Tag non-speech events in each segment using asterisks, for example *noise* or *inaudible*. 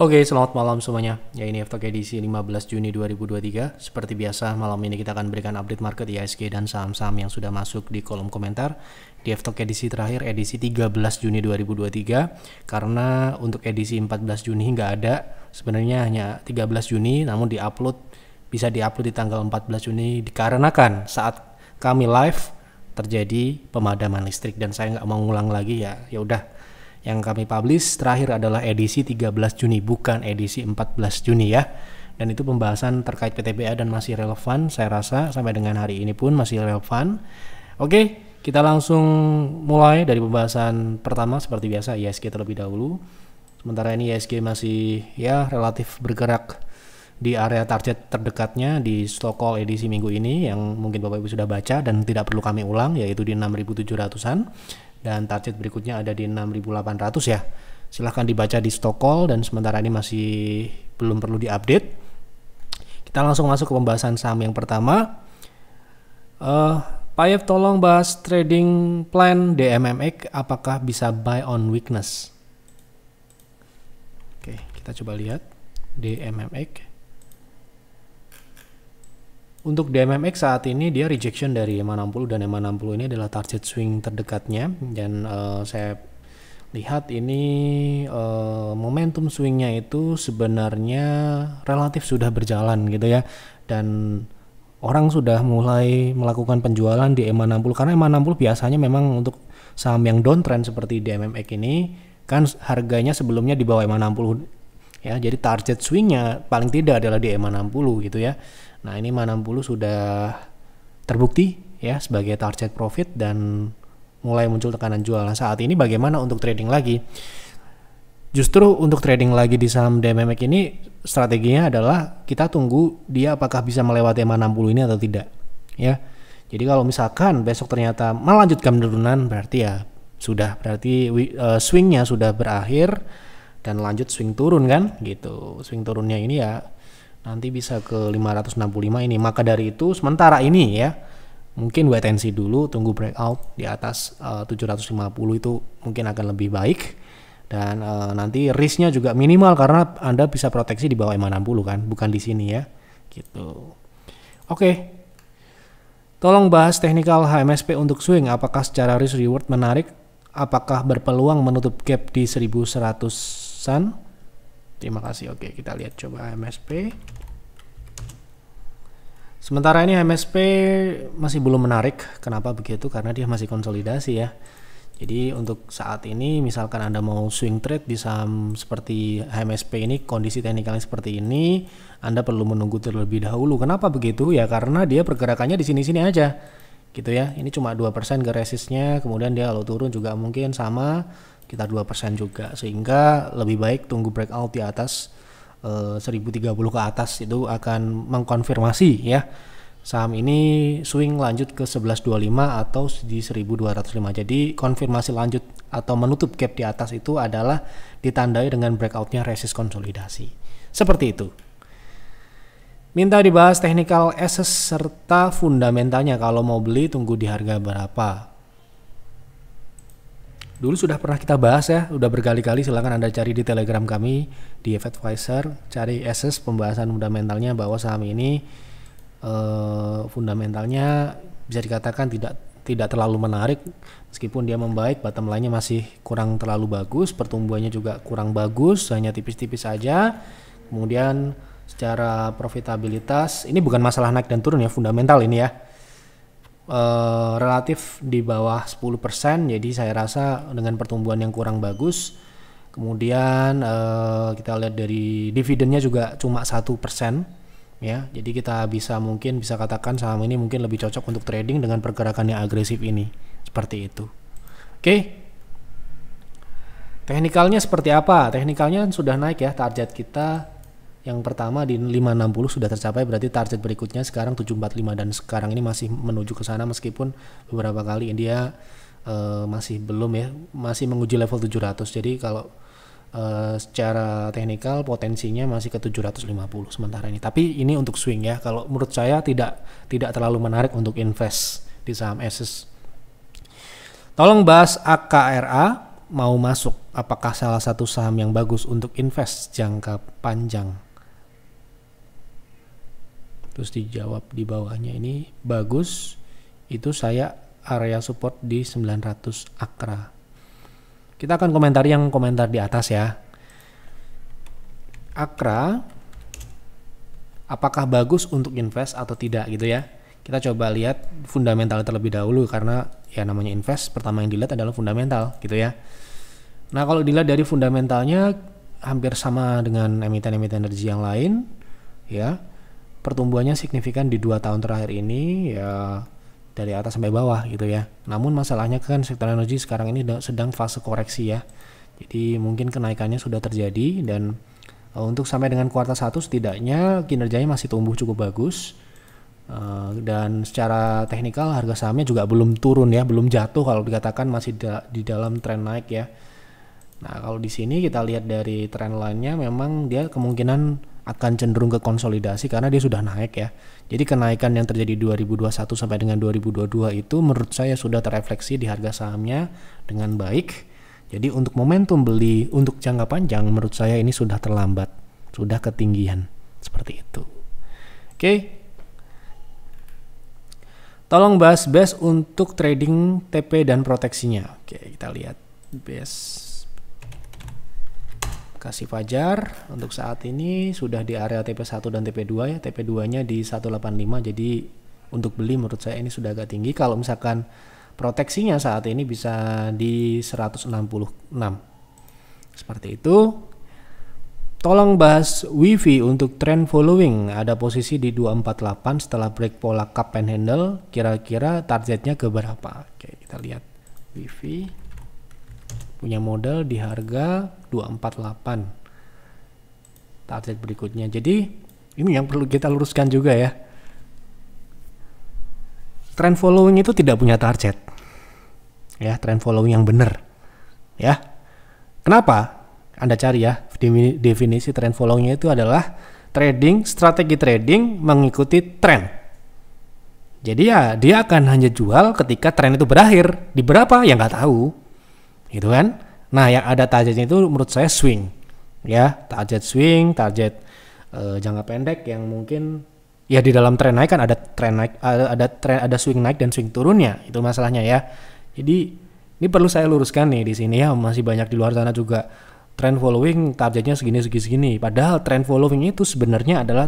Oke, okay, selamat malam semuanya. Ya ini FTOK edisi 15 Juni 2023. Seperti biasa, malam ini kita akan berikan update market IHSG dan saham-saham yang sudah masuk di kolom komentar di FTOK edisi terakhir edisi 13 Juni 2023 karena untuk edisi 14 Juni nggak ada. Sebenarnya hanya 13 Juni namun di upload bisa di upload di tanggal 14 Juni dikarenakan saat kami live terjadi pemadaman listrik dan saya nggak mau ngulang lagi ya. Ya udah yang kami publish terakhir adalah edisi 13 Juni bukan edisi 14 Juni ya dan itu pembahasan terkait PTBA dan masih relevan saya rasa sampai dengan hari ini pun masih relevan oke kita langsung mulai dari pembahasan pertama seperti biasa ISG terlebih dahulu sementara ini ISG masih ya relatif bergerak di area target terdekatnya di Stockholm edisi minggu ini yang mungkin Bapak Ibu sudah baca dan tidak perlu kami ulang yaitu di 6700-an dan target berikutnya ada di 6800 ya. Silahkan dibaca di Stokol dan sementara ini masih belum perlu diupdate. Kita langsung masuk ke pembahasan saham yang pertama. Uh, Pak tolong bahas trading plan DMMX apakah bisa buy on weakness. Oke, kita coba lihat DMMX. Untuk DMMX saat ini dia rejection dari EMA 60 dan EMA 60 ini adalah target swing terdekatnya dan uh, saya lihat ini uh, momentum swingnya itu sebenarnya relatif sudah berjalan gitu ya dan orang sudah mulai melakukan penjualan di EMA 60 karena EMA 60 biasanya memang untuk saham yang downtrend seperti DMMX ini kan harganya sebelumnya di bawah EMA 60 ya jadi target swingnya paling tidak adalah di EMA 60 gitu ya Nah ini 60 sudah terbukti ya sebagai target profit dan mulai muncul tekanan jual. Nah, saat ini bagaimana untuk trading lagi? Justru untuk trading lagi di saham DMMX ini strateginya adalah kita tunggu dia apakah bisa melewati EMA 60 ini atau tidak. Ya. Jadi kalau misalkan besok ternyata melanjutkan penurunan berarti ya sudah berarti e, swingnya sudah berakhir dan lanjut swing turun kan gitu. Swing turunnya ini ya nanti bisa ke 565 ini maka dari itu sementara ini ya mungkin wait and see dulu tunggu breakout di atas eh, uh, 750 itu mungkin akan lebih baik dan uh, nanti risknya juga minimal karena Anda bisa proteksi di bawah 560 60 kan bukan di sini ya gitu oke okay. tolong bahas teknikal HMSP untuk swing apakah secara risk reward menarik apakah berpeluang menutup gap di 1100an Terima kasih. Oke, kita lihat coba MSP. Sementara ini MSP masih belum menarik. Kenapa begitu? Karena dia masih konsolidasi ya. Jadi untuk saat ini misalkan Anda mau swing trade di saham seperti MSP ini kondisi teknikalnya seperti ini, Anda perlu menunggu terlebih dahulu. Kenapa begitu? Ya karena dia pergerakannya di sini-sini aja. Gitu ya. Ini cuma 2% ke resistnya, kemudian dia kalau turun juga mungkin sama sekitar 2% juga sehingga lebih baik tunggu breakout di atas eh, uh, 1030 ke atas itu akan mengkonfirmasi ya saham ini swing lanjut ke 1125 atau di 1205 jadi konfirmasi lanjut atau menutup gap di atas itu adalah ditandai dengan breakoutnya resist konsolidasi seperti itu Minta dibahas technical assess serta fundamentalnya kalau mau beli tunggu di harga berapa. Dulu sudah pernah kita bahas ya, sudah berkali-kali silahkan Anda cari di Telegram kami, di Effect Advisor, cari SS pembahasan fundamentalnya bahwa saham ini eh, fundamentalnya bisa dikatakan tidak tidak terlalu menarik meskipun dia membaik bottom lainnya masih kurang terlalu bagus pertumbuhannya juga kurang bagus hanya tipis-tipis saja kemudian secara profitabilitas ini bukan masalah naik dan turun ya fundamental ini ya Eh, relatif di bawah 10%, jadi saya rasa dengan pertumbuhan yang kurang bagus. Kemudian uh, kita lihat dari dividennya juga cuma satu persen, ya. Jadi kita bisa mungkin bisa katakan saham ini mungkin lebih cocok untuk trading dengan pergerakan yang agresif ini, seperti itu. Oke. Okay. Teknikalnya seperti apa? Teknikalnya sudah naik ya target kita yang pertama di 560 sudah tercapai berarti target berikutnya sekarang 745 dan sekarang ini masih menuju ke sana meskipun beberapa kali India uh, masih belum ya masih menguji level 700 jadi kalau uh, secara teknikal potensinya masih ke 750 sementara ini tapi ini untuk swing ya kalau menurut saya tidak tidak terlalu menarik untuk invest di saham SS tolong bahas AKRA mau masuk apakah salah satu saham yang bagus untuk invest jangka panjang terus dijawab di bawahnya ini bagus itu saya area support di 900 akra kita akan komentar yang komentar di atas ya akra apakah bagus untuk invest atau tidak gitu ya kita coba lihat fundamental terlebih dahulu karena ya namanya invest pertama yang dilihat adalah fundamental gitu ya nah kalau dilihat dari fundamentalnya hampir sama dengan emiten-emiten energi yang lain ya pertumbuhannya signifikan di dua tahun terakhir ini ya dari atas sampai bawah gitu ya. Namun masalahnya kan sektor energi sekarang ini sedang fase koreksi ya. Jadi mungkin kenaikannya sudah terjadi dan eh, untuk sampai dengan kuartal 1 setidaknya kinerjanya masih tumbuh cukup bagus. Eh, dan secara teknikal harga sahamnya juga belum turun ya, belum jatuh kalau dikatakan masih di dalam tren naik ya. Nah, kalau di sini kita lihat dari tren lainnya memang dia kemungkinan akan cenderung ke konsolidasi karena dia sudah naik ya. Jadi kenaikan yang terjadi 2021 sampai dengan 2022 itu menurut saya sudah terefleksi di harga sahamnya dengan baik. Jadi untuk momentum beli untuk jangka panjang menurut saya ini sudah terlambat, sudah ketinggian seperti itu. Oke. Tolong bahas base untuk trading TP dan proteksinya. Oke, kita lihat base Kasih Fajar untuk saat ini sudah di area TP1 dan TP2 ya. TP2-nya di 185 jadi untuk beli menurut saya ini sudah agak tinggi. Kalau misalkan proteksinya saat ini bisa di 166. Seperti itu. Tolong bahas WiFi untuk trend following. Ada posisi di 248 setelah break pola cup and handle. Kira-kira targetnya ke berapa? Oke, kita lihat WiFi punya modal di harga 248 target berikutnya jadi ini yang perlu kita luruskan juga ya trend following itu tidak punya target ya trend following yang benar ya kenapa anda cari ya definisi trend followingnya itu adalah trading strategi trading mengikuti trend jadi ya dia akan hanya jual ketika trend itu berakhir di berapa ya nggak tahu gitu kan nah yang ada targetnya itu menurut saya swing ya target swing target uh, jangka pendek yang mungkin ya di dalam tren naik kan ada tren naik ada, ada tren ada swing naik dan swing turunnya itu masalahnya ya jadi ini perlu saya luruskan nih di sini ya masih banyak di luar sana juga trend following targetnya segini segini segini padahal trend following itu sebenarnya adalah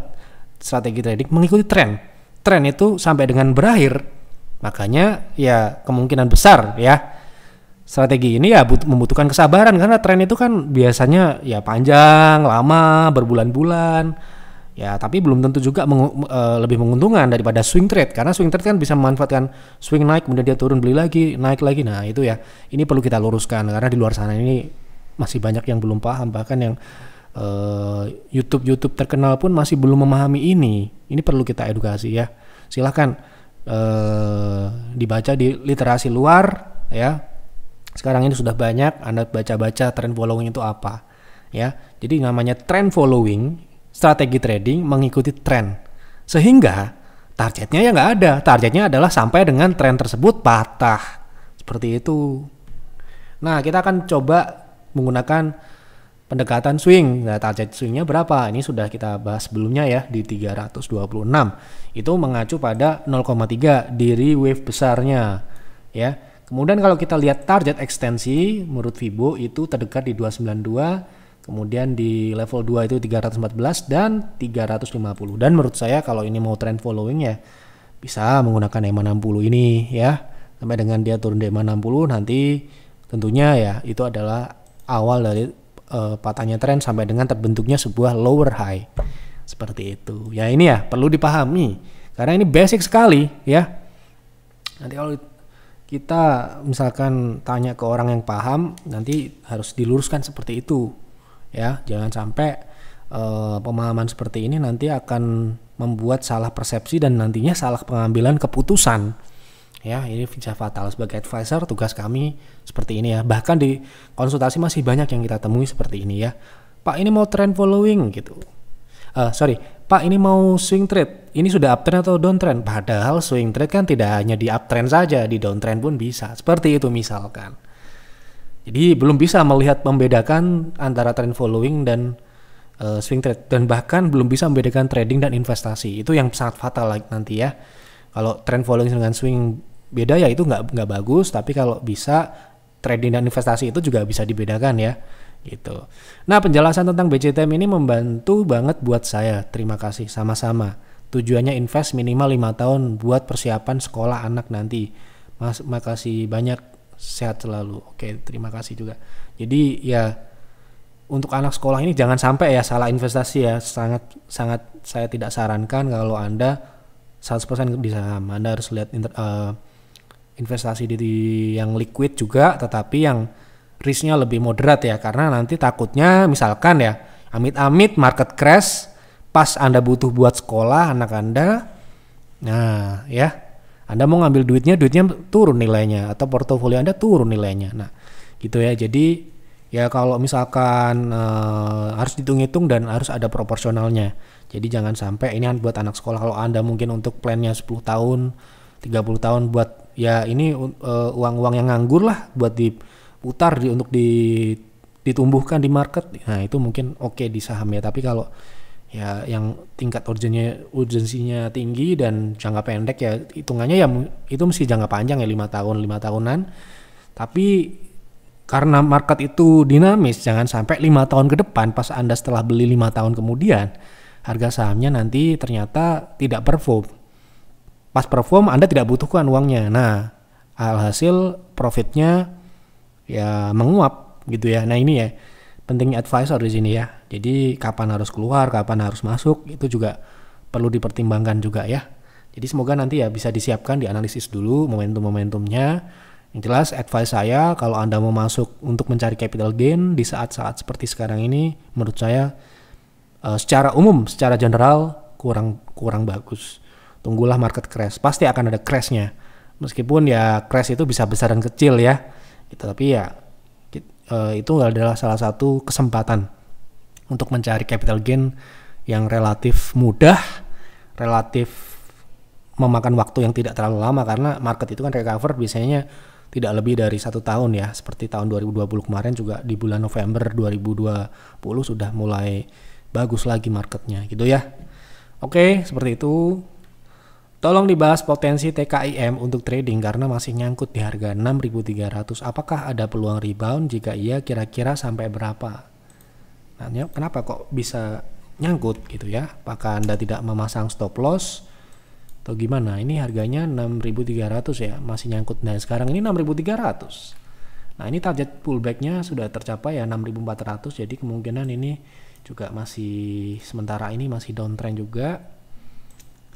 strategi trading mengikuti tren tren itu sampai dengan berakhir makanya ya kemungkinan besar ya strategi ini ya membutuhkan kesabaran karena tren itu kan biasanya ya panjang, lama, berbulan-bulan. Ya, tapi belum tentu juga mengu- uh, lebih menguntungkan daripada swing trade karena swing trade kan bisa memanfaatkan swing naik kemudian dia turun beli lagi, naik lagi. Nah, itu ya. Ini perlu kita luruskan karena di luar sana ini masih banyak yang belum paham bahkan yang uh, eh, YouTube YouTube terkenal pun masih belum memahami ini. Ini perlu kita edukasi ya. Silahkan uh, eh, dibaca di literasi luar ya sekarang ini sudah banyak Anda baca-baca trend following itu apa ya. Jadi namanya trend following, strategi trading mengikuti trend. Sehingga targetnya ya nggak ada. Targetnya adalah sampai dengan trend tersebut patah. Seperti itu. Nah, kita akan coba menggunakan pendekatan swing. Nah, target swingnya berapa? Ini sudah kita bahas sebelumnya ya di 326. Itu mengacu pada 0,3 diri wave besarnya. Ya, Kemudian kalau kita lihat target ekstensi menurut Fibo itu terdekat di 292, kemudian di level 2 itu 314 dan 350. Dan menurut saya kalau ini mau trend following ya bisa menggunakan EMA 60 ini ya. Sampai dengan dia turun di EMA 60 nanti tentunya ya itu adalah awal dari uh, patahnya tren sampai dengan terbentuknya sebuah lower high seperti itu ya ini ya perlu dipahami karena ini basic sekali ya nanti kalau kita misalkan tanya ke orang yang paham nanti harus diluruskan seperti itu ya jangan sampai uh, pemahaman seperti ini nanti akan membuat salah persepsi dan nantinya salah pengambilan keputusan ya ini bisa fatal sebagai advisor tugas kami seperti ini ya bahkan di konsultasi masih banyak yang kita temui seperti ini ya pak ini mau trend following gitu uh, sorry Pak ini mau swing trade ini sudah uptrend atau downtrend padahal swing trade kan tidak hanya di uptrend saja di downtrend pun bisa seperti itu misalkan jadi belum bisa melihat membedakan antara trend following dan uh, swing trade dan bahkan belum bisa membedakan trading dan investasi itu yang sangat fatal nanti ya kalau trend following dengan swing beda ya itu nggak nggak bagus tapi kalau bisa trading dan investasi itu juga bisa dibedakan ya gitu. Nah, penjelasan tentang BCTM ini membantu banget buat saya. Terima kasih sama-sama. Tujuannya invest minimal 5 tahun buat persiapan sekolah anak nanti. Mas, makasih banyak. Sehat selalu. Oke, terima kasih juga. Jadi ya untuk anak sekolah ini jangan sampai ya salah investasi ya. Sangat sangat saya tidak sarankan kalau Anda 100% di saham. Anda harus lihat inter, uh, investasi di, di yang liquid juga tetapi yang risknya lebih moderat ya karena nanti takutnya misalkan ya amit-amit market crash pas Anda butuh buat sekolah anak Anda nah ya Anda mau ngambil duitnya duitnya turun nilainya atau portofolio Anda turun nilainya nah gitu ya jadi ya kalau misalkan e, harus ditung hitung dan harus ada proporsionalnya jadi jangan sampai ini buat anak sekolah kalau Anda mungkin untuk plannya 10 tahun 30 tahun buat ya ini eh, uang-uang e, yang nganggur lah buat di putar di untuk di ditumbuhkan di market nah itu mungkin oke okay di saham ya tapi kalau ya yang tingkat urgensinya urgensinya tinggi dan jangka pendek ya hitungannya ya itu mesti jangka panjang ya lima tahun lima tahunan tapi karena market itu dinamis jangan sampai lima tahun ke depan pas anda setelah beli lima tahun kemudian harga sahamnya nanti ternyata tidak perform pas perform anda tidak butuhkan uangnya nah alhasil profitnya ya menguap gitu ya. Nah ini ya pentingnya advisor di sini ya. Jadi kapan harus keluar, kapan harus masuk itu juga perlu dipertimbangkan juga ya. Jadi semoga nanti ya bisa disiapkan, dianalisis dulu momentum-momentumnya. Yang jelas advice saya kalau Anda mau masuk untuk mencari capital gain di saat-saat seperti sekarang ini menurut saya eh, secara umum, secara general kurang kurang bagus. Tunggulah market crash, pasti akan ada crashnya. Meskipun ya crash itu bisa besar dan kecil ya gitu. tapi ya eh, itu adalah salah satu kesempatan untuk mencari capital gain yang relatif mudah relatif memakan waktu yang tidak terlalu lama karena market itu kan recover biasanya tidak lebih dari satu tahun ya seperti tahun 2020 kemarin juga di bulan November 2020 sudah mulai bagus lagi marketnya gitu ya oke seperti itu Tolong dibahas potensi TKIM untuk trading karena masih nyangkut di harga 6.300. Apakah ada peluang rebound? Jika iya, kira-kira sampai berapa? Nah, ya, kenapa kok bisa nyangkut gitu ya? Apakah Anda tidak memasang stop loss? Atau gimana? Ini harganya 6.300 ya, masih nyangkut. Nah, sekarang ini 6.300. Nah, ini target pullbacknya sudah tercapai ya 6.400. Jadi kemungkinan ini juga masih sementara ini masih downtrend juga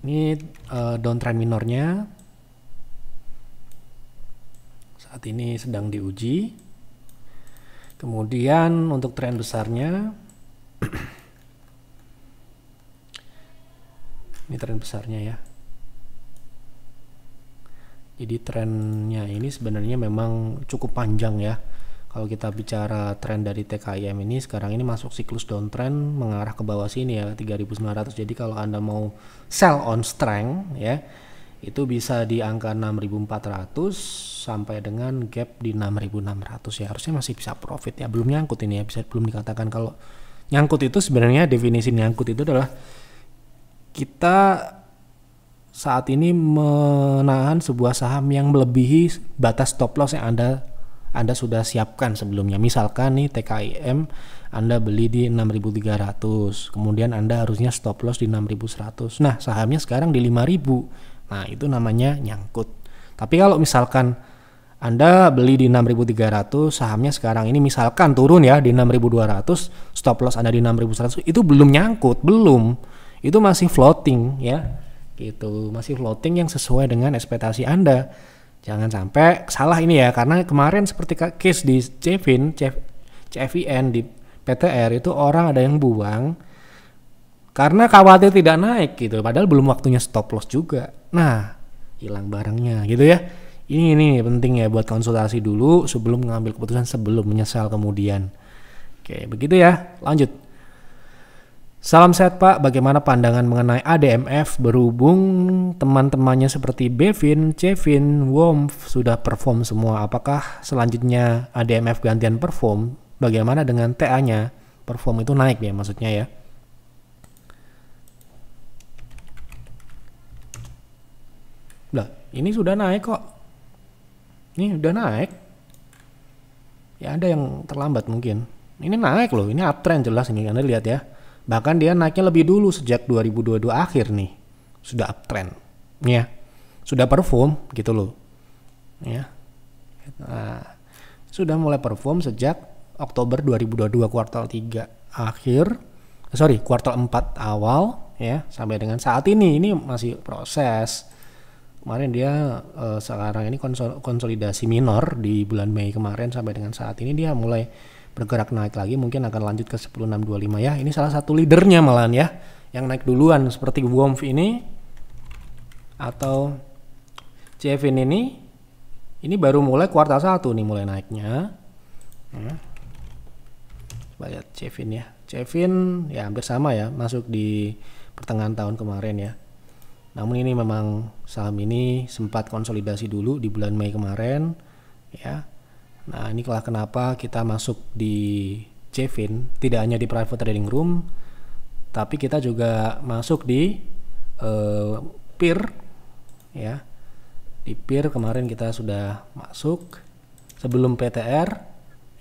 ini uh, downtrend minornya saat ini sedang diuji. Kemudian untuk trend besarnya *clears throat* ini trend besarnya ya. Jadi trennya ini sebenarnya memang cukup panjang ya kalau kita bicara tren dari TKIM ini sekarang ini masuk siklus downtrend mengarah ke bawah sini ya 3900 jadi kalau anda mau sell on strength ya itu bisa di angka 6400 sampai dengan gap di 6600 ya harusnya masih bisa profit ya belum nyangkut ini ya bisa belum dikatakan kalau nyangkut itu sebenarnya definisi nyangkut itu adalah kita saat ini menahan sebuah saham yang melebihi batas stop loss yang Anda anda sudah siapkan sebelumnya. Misalkan nih TKIM Anda beli di 6.300, kemudian Anda harusnya stop loss di 6.100. Nah, sahamnya sekarang di 5.000. Nah, itu namanya nyangkut. Tapi kalau misalkan anda beli di 6.300, sahamnya sekarang ini misalkan turun ya di 6.200, stop loss Anda di 6.100, itu belum nyangkut, belum. Itu masih floating ya. Gitu, masih floating yang sesuai dengan ekspektasi Anda. Jangan sampai salah ini ya, karena kemarin seperti case di Cevin, CFIN di PTR itu orang ada yang buang karena khawatir tidak naik gitu, padahal belum waktunya stop loss juga. Nah, hilang barangnya gitu ya. Ini ini penting ya buat konsultasi dulu sebelum mengambil keputusan sebelum menyesal kemudian. Oke, begitu ya. Lanjut. Salam sehat Pak, bagaimana pandangan mengenai ADMF berhubung teman-temannya seperti Bevin, Chevin, Womf sudah perform semua. Apakah selanjutnya ADMF gantian perform? Bagaimana dengan TA-nya? Perform itu naik ya maksudnya ya. Lah, ini sudah naik kok. Ini sudah naik. Ya ada yang terlambat mungkin. Ini naik loh, ini uptrend jelas ini Anda lihat ya. Bahkan dia naiknya lebih dulu sejak 2022 akhir nih. Sudah uptrend. Ya. Sudah perform gitu loh. Ya. Nah, sudah mulai perform sejak Oktober 2022 kuartal 3 akhir. Eh, sorry, kuartal 4 awal ya sampai dengan saat ini ini masih proses. Kemarin dia eh, sekarang ini konsolidasi minor di bulan Mei kemarin sampai dengan saat ini dia mulai bergerak naik lagi mungkin akan lanjut ke 10625 ya. Ini salah satu leadernya malahan ya yang naik duluan seperti WOMF ini atau Chevin ini ini baru mulai kuartal satu nih mulai naiknya. Hmm. Coba lihat Chevin ya. Chevin ya hampir sama ya masuk di pertengahan tahun kemarin ya. Namun ini memang saham ini sempat konsolidasi dulu di bulan Mei kemarin ya Nah, ini inilah kenapa kita masuk di Jevin, tidak hanya di private trading room, tapi kita juga masuk di uh, peer ya. Di peer kemarin kita sudah masuk sebelum PTR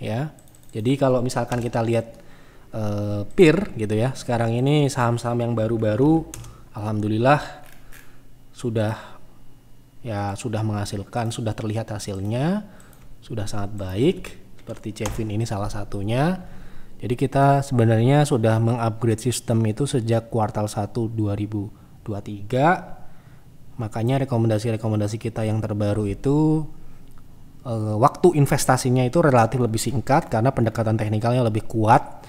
ya. Jadi kalau misalkan kita lihat uh, peer gitu ya, sekarang ini saham-saham yang baru-baru alhamdulillah sudah ya sudah menghasilkan, sudah terlihat hasilnya sudah sangat baik seperti Chevin ini salah satunya. Jadi kita sebenarnya sudah mengupgrade sistem itu sejak kuartal 1 2023. Makanya rekomendasi-rekomendasi kita yang terbaru itu eh, waktu investasinya itu relatif lebih singkat karena pendekatan teknikalnya lebih kuat.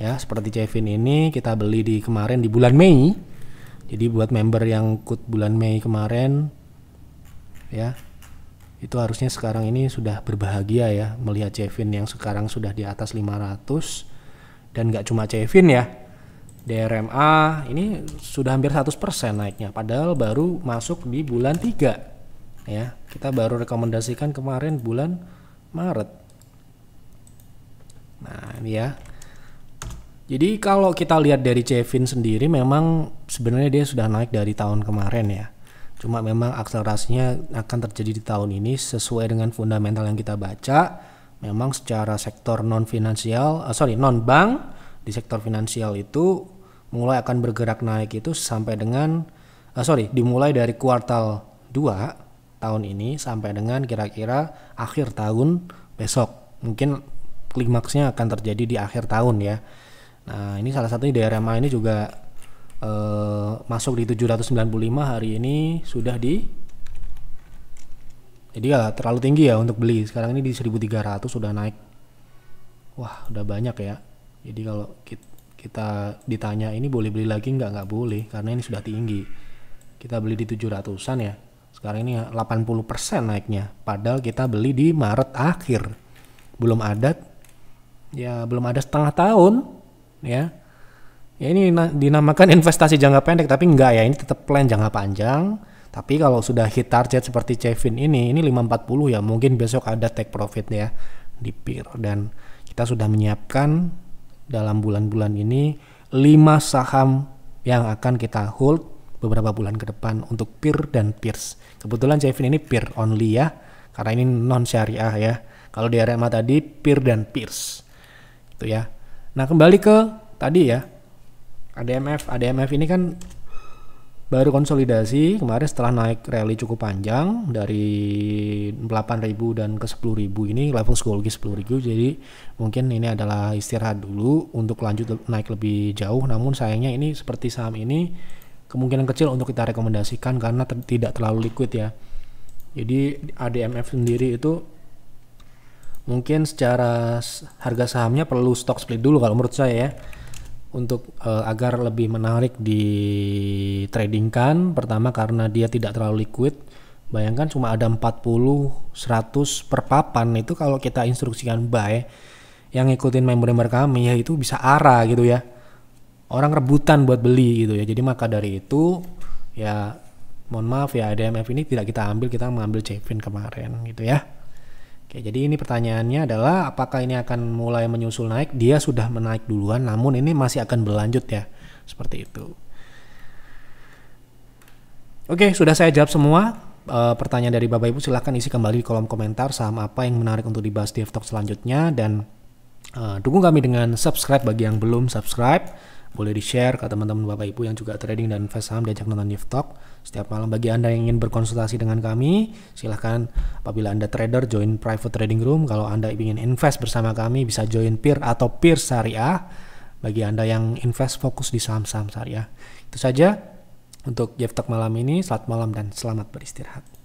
Ya, seperti Chevin ini kita beli di kemarin di bulan Mei. Jadi buat member yang ikut bulan Mei kemarin ya itu harusnya sekarang ini sudah berbahagia ya melihat Cevin yang sekarang sudah di atas 500 dan nggak cuma Cevin ya DRMA ini sudah hampir 100% naiknya padahal baru masuk di bulan 3 ya kita baru rekomendasikan kemarin bulan Maret nah ini ya jadi kalau kita lihat dari Cevin sendiri memang sebenarnya dia sudah naik dari tahun kemarin ya Cuma memang akselerasinya akan terjadi di tahun ini sesuai dengan fundamental yang kita baca. Memang secara sektor non finansial, uh, eh, sorry non bank di sektor finansial itu mulai akan bergerak naik itu sampai dengan uh, sorry dimulai dari kuartal 2 tahun ini sampai dengan kira-kira akhir tahun besok. Mungkin klimaksnya akan terjadi di akhir tahun ya. Nah ini salah satunya di RMA ini juga Eh, masuk di 795 hari ini sudah di jadi ya terlalu tinggi ya untuk beli sekarang ini di 1300 sudah naik wah udah banyak ya jadi kalau kita ditanya ini boleh beli lagi nggak nggak boleh karena ini sudah tinggi kita beli di 700an ya sekarang ini 80% naiknya padahal kita beli di Maret akhir belum ada ya belum ada setengah tahun ya Ya ini dinamakan investasi jangka pendek, tapi enggak ya, ini tetap plan jangka panjang. Tapi kalau sudah hit target seperti Chevin ini, ini 540 ya, mungkin besok ada take profit ya di peer dan kita sudah menyiapkan dalam bulan-bulan ini 5 saham yang akan kita hold beberapa bulan ke depan untuk peer dan peers. Kebetulan Chevin ini peer only ya, karena ini non syariah ya. Kalau di RMA tadi peer dan peers. Itu ya. Nah, kembali ke tadi ya, ADMF ADMF ini kan baru konsolidasi kemarin setelah naik rally cukup panjang dari 8.000 dan ke 10.000 ini level psikologi 10.000 jadi mungkin ini adalah istirahat dulu untuk lanjut naik lebih jauh namun sayangnya ini seperti saham ini kemungkinan kecil untuk kita rekomendasikan karena ter tidak terlalu liquid ya jadi ADMF sendiri itu mungkin secara harga sahamnya perlu stock split dulu kalau menurut saya ya untuk uh, agar lebih menarik di tradingkan pertama karena dia tidak terlalu liquid bayangkan cuma ada 40 100 per papan itu kalau kita instruksikan buy yang ngikutin member-member kami ya itu bisa arah gitu ya orang rebutan buat beli gitu ya jadi maka dari itu ya mohon maaf ya ADMF ini tidak kita ambil kita mengambil Chevin kemarin gitu ya Oke, jadi ini pertanyaannya adalah apakah ini akan mulai menyusul naik? Dia sudah menaik duluan, namun ini masih akan berlanjut ya, seperti itu. Oke, sudah saya jawab semua. E, pertanyaan dari Bapak Ibu silahkan isi kembali di kolom komentar saham apa yang menarik untuk dibahas di talk selanjutnya dan e, dukung kami dengan subscribe bagi yang belum subscribe boleh di-share ke teman-teman Bapak Ibu yang juga trading dan invest saham diajak nonton Nif Talk setiap malam bagi Anda yang ingin berkonsultasi dengan kami silahkan apabila Anda trader join private trading room kalau Anda ingin invest bersama kami bisa join peer atau peer syariah bagi Anda yang invest fokus di saham-saham syariah itu saja untuk Jeff Talk malam ini selamat malam dan selamat beristirahat